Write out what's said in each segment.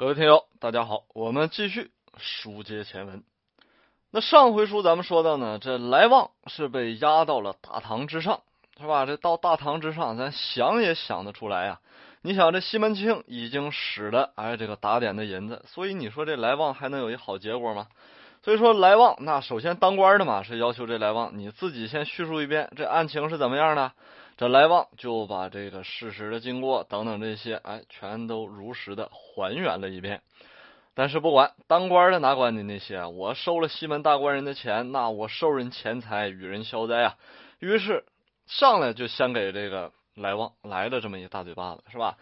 各位听友，大家好，我们继续书接前文。那上回书咱们说到呢，这来旺是被押到了大堂之上，是吧？这到大堂之上，咱想也想得出来呀。你想，这西门庆已经使了哎这个打点的银子，所以你说这来旺还能有一好结果吗？所以说，来旺那首先当官的嘛，是要求这来旺你自己先叙述一遍这案情是怎么样的。这来旺就把这个事实的经过等等这些，哎，全都如实的还原了一遍。但是不管当官的哪管你那些，我收了西门大官人的钱，那我收人钱财与人消灾啊。于是上来就先给这个来旺来了这么一大嘴巴子，是吧？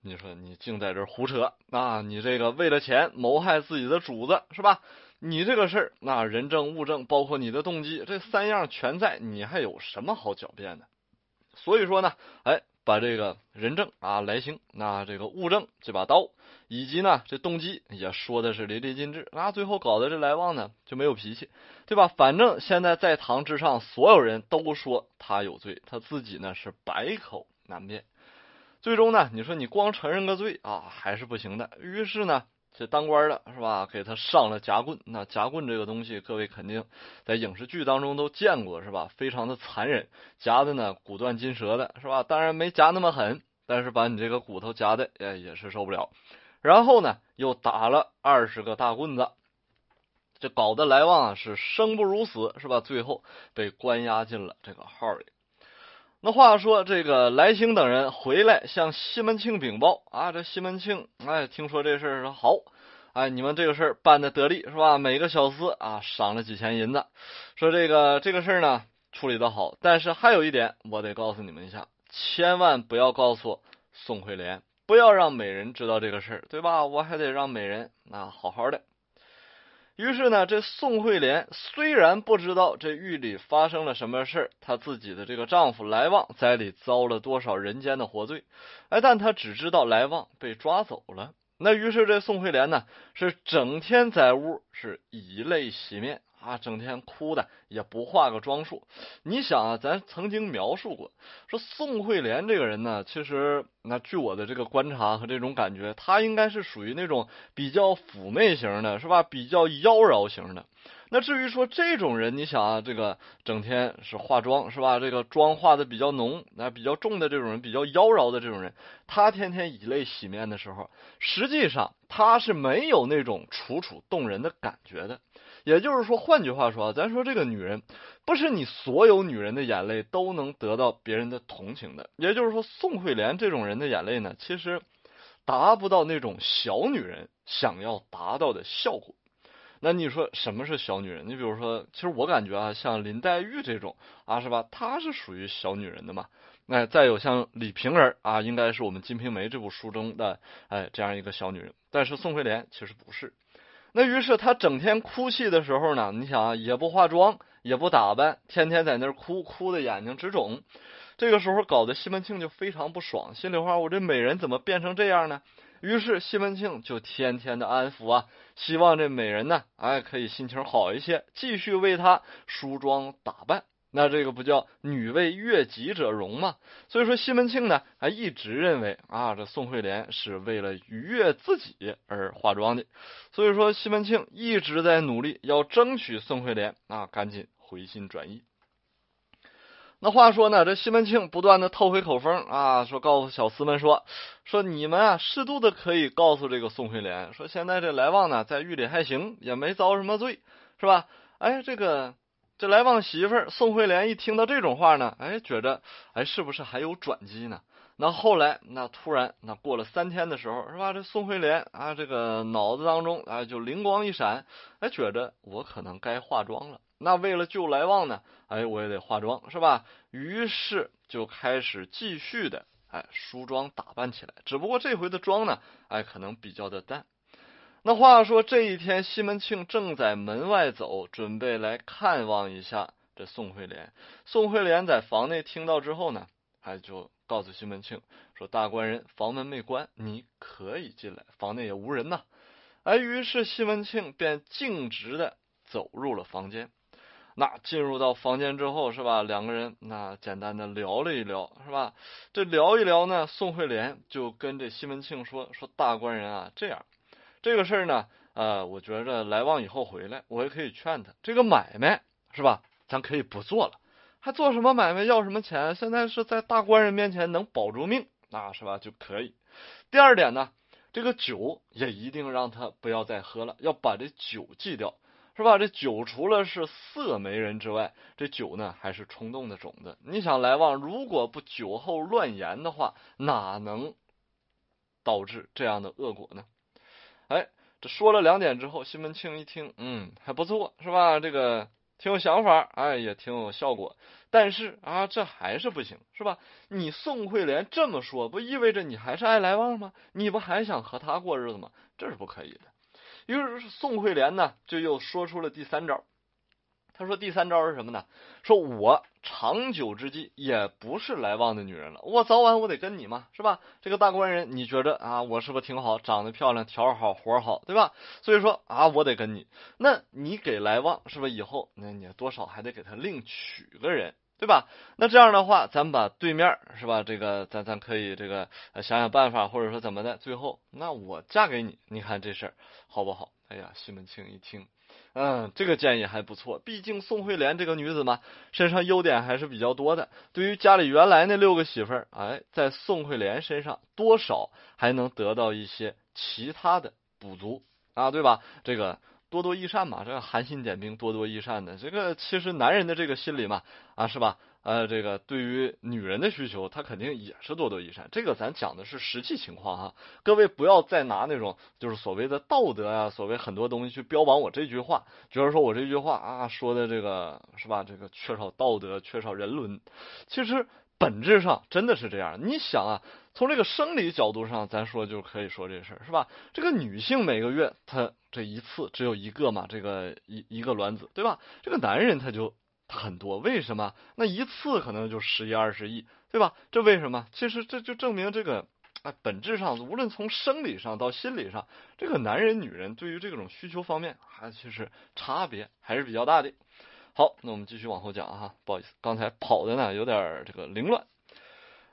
你说你净在这胡扯，那你这个为了钱谋害自己的主子，是吧？你这个事儿，那人证物证，包括你的动机，这三样全在，你还有什么好狡辩的？所以说呢，哎，把这个人证啊，来兴，那这个物证这把刀，以及呢这动机也说的是淋漓尽致，那最后搞得这来旺呢就没有脾气，对吧？反正现在在堂之上，所有人都说他有罪，他自己呢是百口难辩。最终呢，你说你光承认个罪啊，还是不行的。于是呢。这当官的是吧？给他上了夹棍，那夹棍这个东西，各位肯定在影视剧当中都见过，是吧？非常的残忍，夹的呢骨断筋折的，是吧？当然没夹那么狠，但是把你这个骨头夹的，也也是受不了。然后呢，又打了二十个大棍子，这搞得来旺是生不如死，是吧？最后被关押进了这个号里。那话说，这个来兴等人回来向西门庆禀报啊，这西门庆哎，听说这事儿说好，哎，你们这个事儿办的得力是吧？每个小厮啊，赏了几钱银子，说这个这个事儿呢处理的好，但是还有一点，我得告诉你们一下，千万不要告诉宋惠莲，不要让美人知道这个事儿，对吧？我还得让美人啊好好的。于是呢，这宋惠莲虽然不知道这狱里发生了什么事她自己的这个丈夫来旺在里遭了多少人间的活罪，哎，但她只知道来旺被抓走了。那于是这宋惠莲呢，是整天在屋，是以泪洗面。啊，整天哭的也不化个妆束。你想啊，咱曾经描述过，说宋惠莲这个人呢，其实那据我的这个观察和这种感觉，她应该是属于那种比较妩媚型的，是吧？比较妖娆型的。那至于说这种人，你想啊，这个整天是化妆，是吧？这个妆化的比较浓，那比较重的这种人，比较妖娆的这种人，他天天以泪洗面的时候，实际上他是没有那种楚楚动人的感觉的。也就是说，换句话说啊，咱说这个女人不是你所有女人的眼泪都能得到别人的同情的。也就是说，宋慧莲这种人的眼泪呢，其实达不到那种小女人想要达到的效果。那你说什么是小女人？你比如说，其实我感觉啊，像林黛玉这种啊，是吧？她是属于小女人的嘛？那再有像李瓶儿啊，应该是我们《金瓶梅》这部书中的哎，这样一个小女人。但是宋慧莲其实不是。那于是他整天哭泣的时候呢，你想啊，也不化妆，也不打扮，天天在那儿哭，哭的眼睛直肿。这个时候搞得西门庆就非常不爽，心里话我这美人怎么变成这样呢？于是西门庆就天天的安抚啊，希望这美人呢，哎，可以心情好一些，继续为他梳妆打扮。那这个不叫女为悦己者容吗？所以说西门庆呢，还一直认为啊，这宋惠莲是为了愉悦自己而化妆的。所以说西门庆一直在努力要争取宋惠莲啊，赶紧回心转意。那话说呢，这西门庆不断的透回口风啊，说告诉小厮们说，说你们啊，适度的可以告诉这个宋惠莲，说现在这来旺呢在狱里还行，也没遭什么罪，是吧？哎，这个。这来旺媳妇儿宋慧莲一听到这种话呢，哎，觉着哎，是不是还有转机呢？那后来，那突然，那过了三天的时候，是吧？这宋慧莲啊，这个脑子当中啊，就灵光一闪，哎，觉着我可能该化妆了。那为了救来旺呢，哎，我也得化妆，是吧？于是就开始继续的哎梳妆打扮起来。只不过这回的妆呢，哎，可能比较的淡。那话说这一天，西门庆正在门外走，准备来看望一下这宋惠莲。宋惠莲在房内听到之后呢，还就告诉西门庆说：“大官人，房门没关，你可以进来，房内也无人呐。”哎，于是西门庆便径直的走入了房间。那进入到房间之后，是吧？两个人那简单的聊了一聊，是吧？这聊一聊呢，宋惠莲就跟这西门庆说：“说大官人啊，这样。”这个事儿呢，呃，我觉着来旺以后回来，我也可以劝他，这个买卖是吧，咱可以不做了，还做什么买卖要什么钱？现在是在大官人面前能保住命，啊，是吧就可以。第二点呢，这个酒也一定让他不要再喝了，要把这酒戒掉，是吧？这酒除了是色媒人之外，这酒呢还是冲动的种子。你想来旺如果不酒后乱言的话，哪能导致这样的恶果呢？哎，这说了两点之后，西门庆一听，嗯，还不错，是吧？这个挺有想法，哎，也挺有效果。但是啊，这还是不行，是吧？你宋惠莲这么说，不意味着你还是爱来旺吗？你不还想和他过日子吗？这是不可以的。于是宋惠莲呢，就又说出了第三招。他说：“第三招是什么呢？说我长久之计也不是来旺的女人了，我早晚我得跟你嘛，是吧？这个大官人，你觉得啊，我是不是挺好？长得漂亮，条好，活好，对吧？所以说啊，我得跟你。那你给来旺，是不是以后，那你多少还得给他另娶个人，对吧？那这样的话，咱把对面是吧？这个，咱咱可以这个想想办法，或者说怎么的？最后，那我嫁给你，你看这事儿好不好？哎呀，西门庆一听。”嗯，这个建议还不错。毕竟宋慧莲这个女子嘛，身上优点还是比较多的。对于家里原来那六个媳妇儿，哎，在宋慧莲身上多少还能得到一些其他的补足啊，对吧？这个多多益善嘛，这个韩信点兵，多多益善的。这个其实男人的这个心理嘛，啊，是吧？呃，这个对于女人的需求，她肯定也是多多益善。这个咱讲的是实际情况哈，各位不要再拿那种就是所谓的道德呀，所谓很多东西去标榜我这句话，就是说我这句话啊说的这个是吧？这个缺少道德，缺少人伦。其实本质上真的是这样。你想啊，从这个生理角度上，咱说就可以说这事儿是吧？这个女性每个月她这一次只有一个嘛，这个一一个卵子，对吧？这个男人他就。很多，为什么？那一次可能就十亿、二十亿，对吧？这为什么？其实这就证明这个，哎，本质上无论从生理上到心理上，这个男人、女人对于这种需求方面，还其实差别还是比较大的。好，那我们继续往后讲啊，不好意思，刚才跑的呢有点这个凌乱。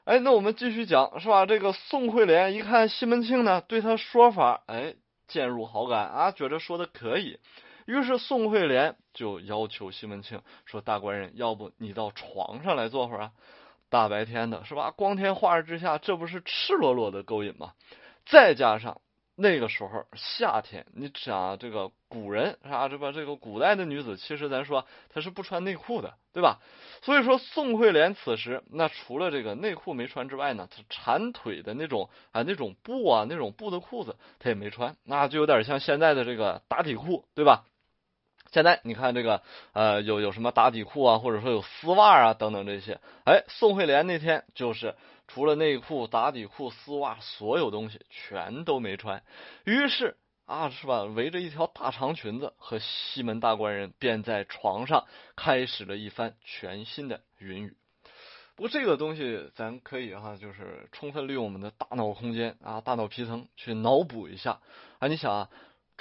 哎，那我们继续讲是吧？这个宋惠莲一看西门庆呢，对他说法，哎，渐入好感啊，觉着说的可以。于是宋惠莲就要求西门庆说：“大官人，要不你到床上来坐会儿啊？大白天的是吧？光天化日之下，这不是赤裸裸的勾引吗？再加上那个时候夏天，你想这个古人啊，这吧，这个古代的女子，其实咱说她是不穿内裤的，对吧？所以说宋惠莲此时那除了这个内裤没穿之外呢，她缠腿的那种啊那种布啊那种布的裤子她也没穿，那就有点像现在的这个打底裤，对吧？”现在你看这个，呃，有有什么打底裤啊，或者说有丝袜啊，等等这些。哎，宋慧莲那天就是除了内裤、打底裤、丝袜，所有东西全都没穿。于是啊，是吧，围着一条大长裙子，和西门大官人便在床上开始了一番全新的云雨。不过这个东西咱可以哈，就是充分利用我们的大脑空间啊，大脑皮层去脑补一下啊，你想啊。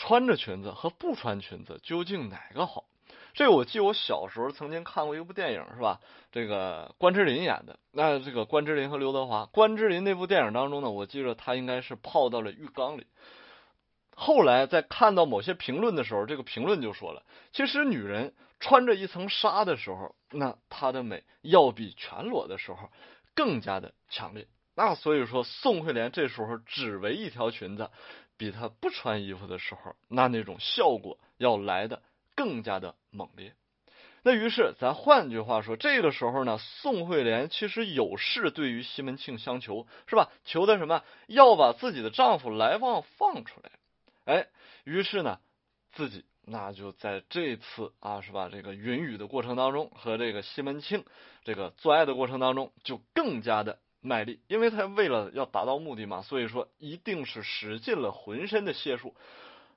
穿着裙子和不穿裙子究竟哪个好？这我记，我小时候曾经看过一部电影，是吧？这个关之琳演的。那这个关之琳和刘德华，关之琳那部电影当中呢，我记着她应该是泡到了浴缸里。后来在看到某些评论的时候，这个评论就说了，其实女人穿着一层纱的时候，那她的美要比全裸的时候更加的强烈。那所以说，宋慧莲这时候只围一条裙子。比他不穿衣服的时候，那那种效果要来的更加的猛烈。那于是，咱换句话说，这个时候呢，宋惠莲其实有事对于西门庆相求，是吧？求的什么？要把自己的丈夫来旺放出来。哎，于是呢，自己那就在这次啊，是吧？这个云雨的过程当中，和这个西门庆这个做爱的过程当中，就更加的。卖力，因为他为了要达到目的嘛，所以说一定是使尽了浑身的解数。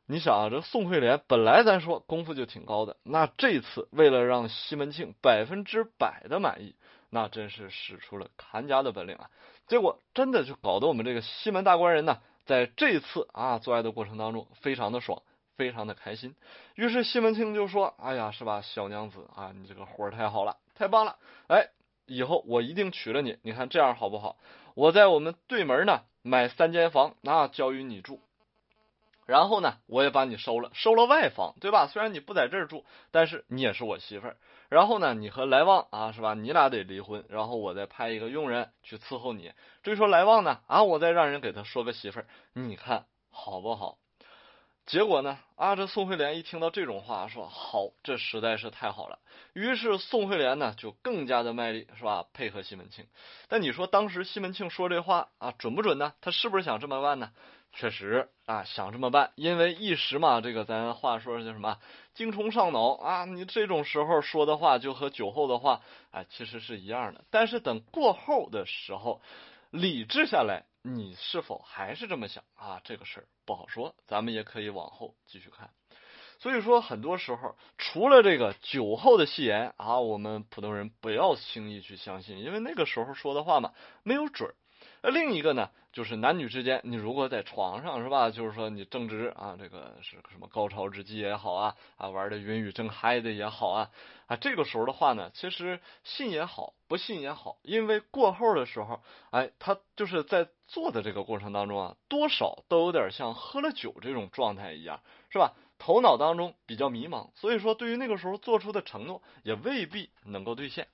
你想啊，这宋惠莲本来咱说功夫就挺高的，那这次为了让西门庆百分之百的满意，那真是使出了看家的本领啊。结果真的就搞得我们这个西门大官人呢，在这次啊做爱的过程当中非常的爽，非常的开心。于是西门庆就说：“哎呀，是吧，小娘子啊，你这个活儿太好了，太棒了，哎。”以后我一定娶了你，你看这样好不好？我在我们对门呢买三间房，那交与你住。然后呢，我也把你收了，收了外房，对吧？虽然你不在这儿住，但是你也是我媳妇儿。然后呢，你和来旺啊，是吧？你俩得离婚。然后我再派一个佣人去伺候你。至于说来旺呢，啊，我再让人给他说个媳妇儿，你看好不好？结果呢？啊，这宋惠莲一听到这种话，说好，这实在是太好了。于是宋惠莲呢，就更加的卖力，是吧？配合西门庆。但你说当时西门庆说这话啊，准不准呢？他是不是想这么办呢？确实啊，想这么办，因为一时嘛，这个咱话说叫什么？精虫上脑啊！你这种时候说的话，就和酒后的话啊，其实是一样的。但是等过后的时，候理智下来。你是否还是这么想啊？这个事儿不好说，咱们也可以往后继续看。所以说，很多时候除了这个酒后的戏言啊，我们普通人不要轻易去相信，因为那个时候说的话嘛，没有准儿。那另一个呢，就是男女之间，你如果在床上是吧，就是说你正值啊，这个是什么高潮之际也好啊，啊玩的云雨正嗨的也好啊，啊这个时候的话呢，其实信也好，不信也好，因为过后的时候，哎，他就是在做的这个过程当中啊，多少都有点像喝了酒这种状态一样，是吧？头脑当中比较迷茫，所以说对于那个时候做出的承诺，也未必能够兑现。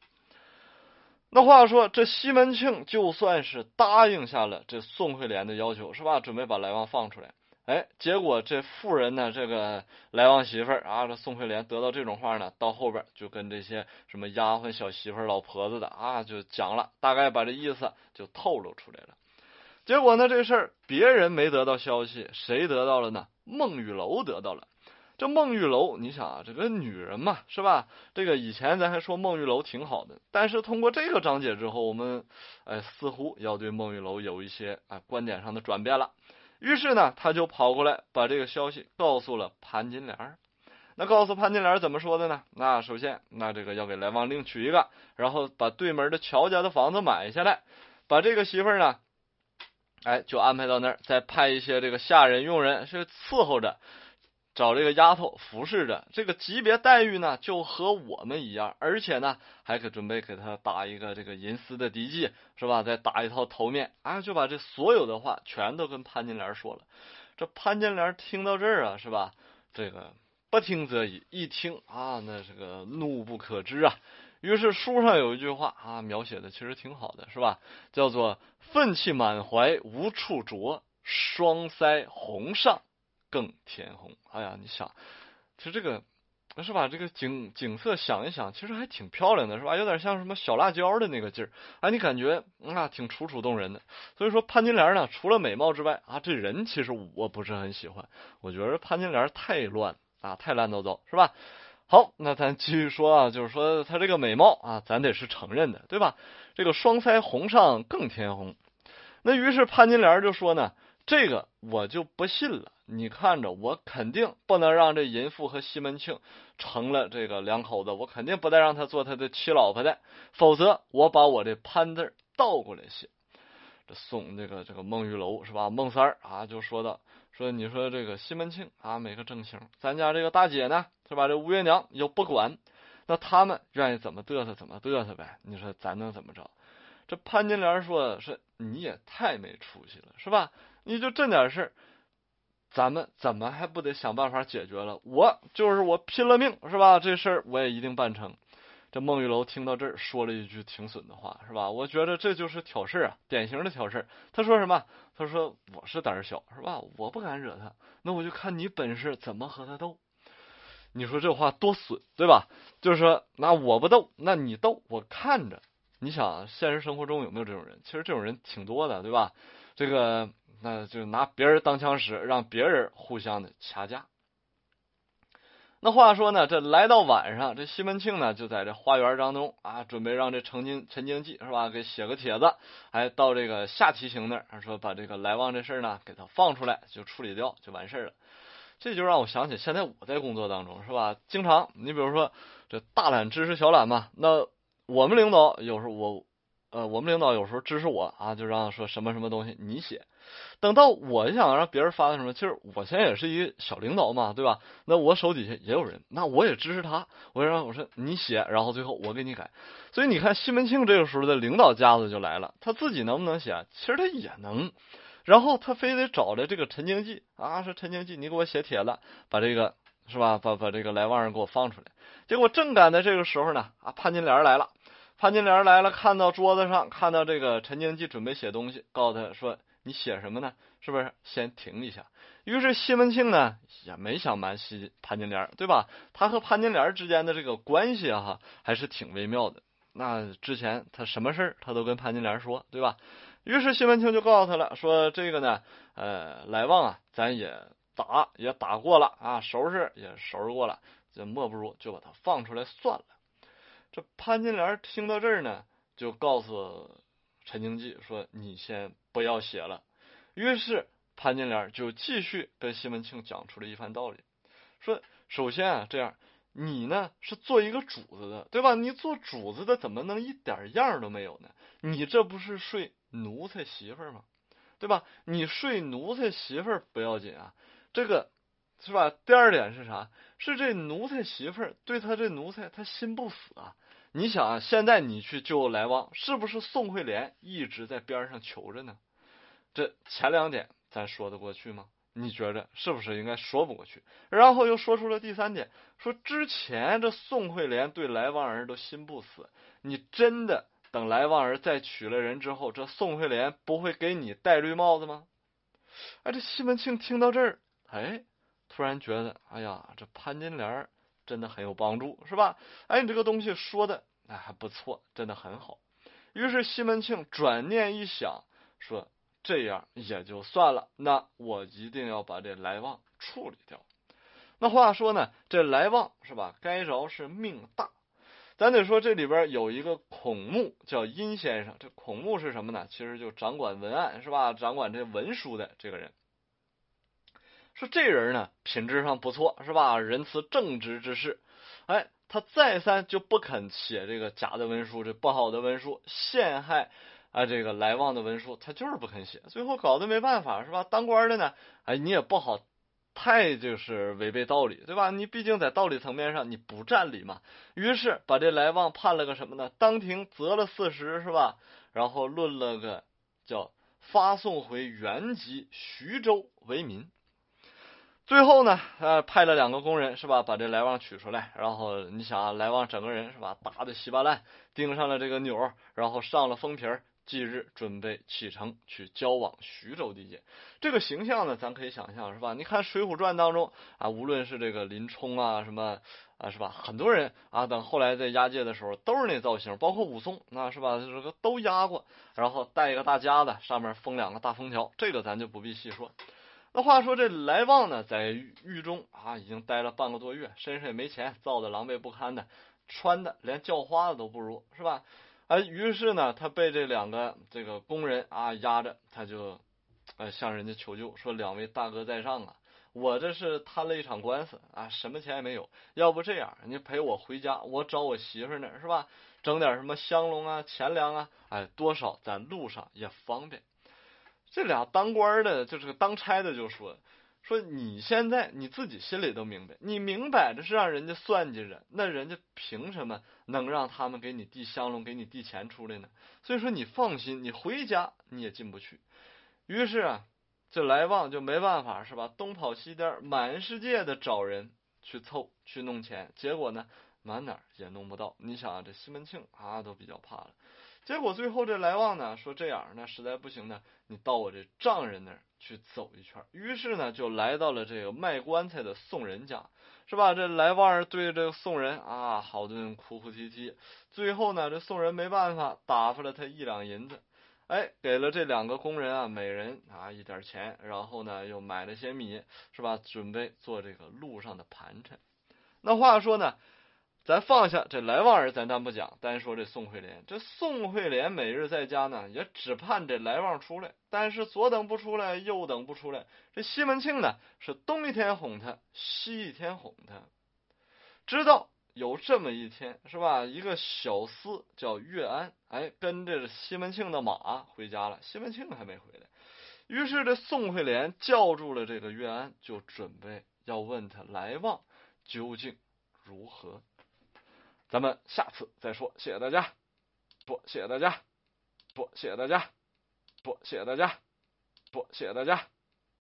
那话说，这西门庆就算是答应下了这宋惠莲的要求，是吧？准备把来旺放出来。哎，结果这妇人呢，这个来旺媳妇儿啊，这宋惠莲得到这种话呢，到后边就跟这些什么丫鬟、小媳妇、老婆子的啊，就讲了，大概把这意思就透露出来了。结果呢，这事儿别人没得到消息，谁得到了呢？孟玉楼得到了。这孟玉楼，你想啊，这个女人嘛，是吧？这个以前咱还说孟玉楼挺好的，但是通过这个章节之后，我们哎似乎要对孟玉楼有一些啊观点上的转变了。于是呢，他就跑过来把这个消息告诉了潘金莲那告诉潘金莲怎么说的呢？那首先，那这个要给来旺另娶一个，然后把对门的乔家的房子买下来，把这个媳妇呢，哎，就安排到那儿，再派一些这个下人佣人去伺候着。找这个丫头服侍着，这个级别待遇呢就和我们一样，而且呢还可准备给他打一个这个银丝的敌技是吧？再打一套头面啊，就把这所有的话全都跟潘金莲说了。这潘金莲听到这儿啊，是吧？这个不听则已，一听啊，那这个怒不可支啊。于是书上有一句话啊，描写的其实挺好的，是吧？叫做愤气满怀无处着，双腮红上。更天红，哎呀，你想，其实这个是吧？这个景景色想一想，其实还挺漂亮的，是吧？有点像什么小辣椒的那个劲儿，哎，你感觉啊，挺楚楚动人的。所以说，潘金莲呢，除了美貌之外啊，这人其实我不是很喜欢，我觉得潘金莲太乱啊，太乱糟糟，是吧？好，那咱继续说啊，就是说她这个美貌啊，咱得是承认的，对吧？这个双腮红上更添红，那于是潘金莲就说呢，这个我就不信了。你看着，我肯定不能让这淫妇和西门庆成了这个两口子，我肯定不再让他做他的妻老婆的，否则我把我这潘”字倒过来写。这送这个这个孟玉楼是吧？孟三儿啊，就说到说，你说这个西门庆啊没个正形，咱家这个大姐呢是吧？这吴月娘又不管，那他们愿意怎么嘚瑟怎么嘚瑟呗。你说咱能怎么着？这潘金莲说是你也太没出息了是吧？你就这点事儿。咱们怎么还不得想办法解决了？我就是我拼了命是吧？这事儿我也一定办成。这孟玉楼听到这儿说了一句挺损的话是吧？我觉得这就是挑事儿啊，典型的挑事儿。他说什么？他说我是胆小是吧？我不敢惹他，那我就看你本事怎么和他斗。你说这话多损对吧？就是说那我不斗，那你斗，我看着。你想现实生活中有没有这种人？其实这种人挺多的对吧？这个那就拿别人当枪使，让别人互相的掐架。那话说呢，这来到晚上，这西门庆呢就在这花园当中啊，准备让这陈经陈经记是吧，给写个帖子，哎，到这个下提刑那儿说把这个来往这事儿呢给他放出来，就处理掉，就完事儿了。这就让我想起现在我在工作当中是吧，经常你比如说这大懒支持小懒嘛，那我们领导有时候我。呃，我们领导有时候支持我啊，就让说什么什么东西你写。等到我想让别人发的什么，其实我现在也是一个小领导嘛，对吧？那我手底下也有人，那我也支持他，我让我说你写，然后最后我给你改。所以你看，西门庆这个时候的领导架子就来了。他自己能不能写？其实他也能。然后他非得找的这个陈经济啊，说陈经济，你给我写帖子，把这个是吧？把把这个来往人给我放出来。结果正赶在这个时候呢，啊，潘金莲来了。潘金莲来了，看到桌子上，看到这个陈经济准备写东西，告诉他说：“你写什么呢？是不是先停一下？”于是西门庆呢也没想瞒西潘金莲，对吧？他和潘金莲之间的这个关系哈还是挺微妙的。那之前他什么事儿他都跟潘金莲说，对吧？于是西门庆就告诉他了，说：“这个呢，呃，来旺啊，咱也打也打过了啊，收拾也收拾过了，这莫不如就把他放出来算了。”这潘金莲听到这儿呢，就告诉陈经济说：“你先不要写了。”于是潘金莲就继续跟西门庆讲出了一番道理，说：“首先啊，这样你呢是做一个主子的，对吧？你做主子的怎么能一点样都没有呢？你这不是睡奴才媳妇吗？对吧？你睡奴才媳妇不要紧啊，这个是吧？第二点是啥？”是这奴才媳妇儿对他这奴才，他心不死啊！你想啊，现在你去救来旺，是不是宋惠莲一直在边上求着呢？这前两点咱说得过去吗？你觉着是不是应该说不过去？然后又说出了第三点，说之前这宋惠莲对来旺儿都心不死，你真的等来旺儿再娶了人之后，这宋惠莲不会给你戴绿帽子吗？哎，这西门庆听到这儿，哎。突然觉得，哎呀，这潘金莲真的很有帮助，是吧？哎，你这个东西说的，哎，还不错，真的很好。于是西门庆转念一想，说这样也就算了，那我一定要把这来旺处理掉。那话说呢，这来旺是吧？该着是命大。咱得说这里边有一个孔目，叫殷先生。这孔目是什么呢？其实就掌管文案是吧？掌管这文书的这个人。说这人呢，品质上不错，是吧？仁慈正直之士。哎，他再三就不肯写这个假的文书，这不好的文书陷害啊这个来旺的文书，他就是不肯写。最后搞得没办法，是吧？当官的呢，哎，你也不好太就是违背道理，对吧？你毕竟在道理层面上你不占理嘛。于是把这来旺判了个什么呢？当庭责了四十，是吧？然后论了个叫发送回原籍徐州为民。最后呢，呃，派了两个工人是吧，把这来旺取出来。然后你想啊，来旺整个人是吧，打的稀巴烂，钉上了这个钮然后上了封皮儿，即日准备启程去交往徐州地界。这个形象呢，咱可以想象是吧？你看《水浒传》当中啊，无论是这个林冲啊，什么啊，是吧？很多人啊，等后来在押解的时候都是那造型，包括武松，那是吧？这个都押过，然后带一个大夹子，上面封两个大封条，这个咱就不必细说。那话说这来旺呢，在狱中啊，已经待了半个多月，身上也没钱，造的狼狈不堪的，穿的连叫花子都不如，是吧？哎，于是呢，他被这两个这个工人啊压着，他就向人家求救，说：“两位大哥在上啊，我这是摊了一场官司啊，什么钱也没有。要不这样，你陪我回家，我找我媳妇那呢，是吧？整点什么香龙啊、钱粮啊，哎，多少在路上也方便。”这俩当官的，就是个当差的，就说说你现在你自己心里都明白，你明摆着是让人家算计着，那人家凭什么能让他们给你递香笼，给你递钱出来呢？所以说你放心，你回家你也进不去。于是啊，这来旺就没办法，是吧？东跑西颠，满世界的找人去凑去弄钱，结果呢，满哪儿也弄不到。你想啊，这西门庆啊都比较怕了。结果最后这来旺呢说这样，那实在不行呢，你到我这丈人那儿去走一圈。于是呢就来到了这个卖棺材的宋人家，是吧？这来旺对着这个宋人啊，好顿哭哭啼啼。最后呢，这宋人没办法，打发了他一两银子，哎，给了这两个工人啊每人啊一点钱，然后呢又买了些米，是吧？准备做这个路上的盘缠。那话说呢？咱放下这来旺儿，咱单不讲，单说这宋慧莲。这宋慧莲每日在家呢，也只盼这来旺出来，但是左等不出来，右等不出来。这西门庆呢，是东一天哄他，西一天哄他，直到有这么一天，是吧？一个小厮叫岳安，哎，跟着西门庆的马回家了，西门庆还没回来。于是这宋慧莲叫住了这个岳安，就准备要问他来旺究竟如何。咱们下次再说，谢谢大家，不谢谢大家，不谢谢大家，不谢谢大家，不谢谢大家。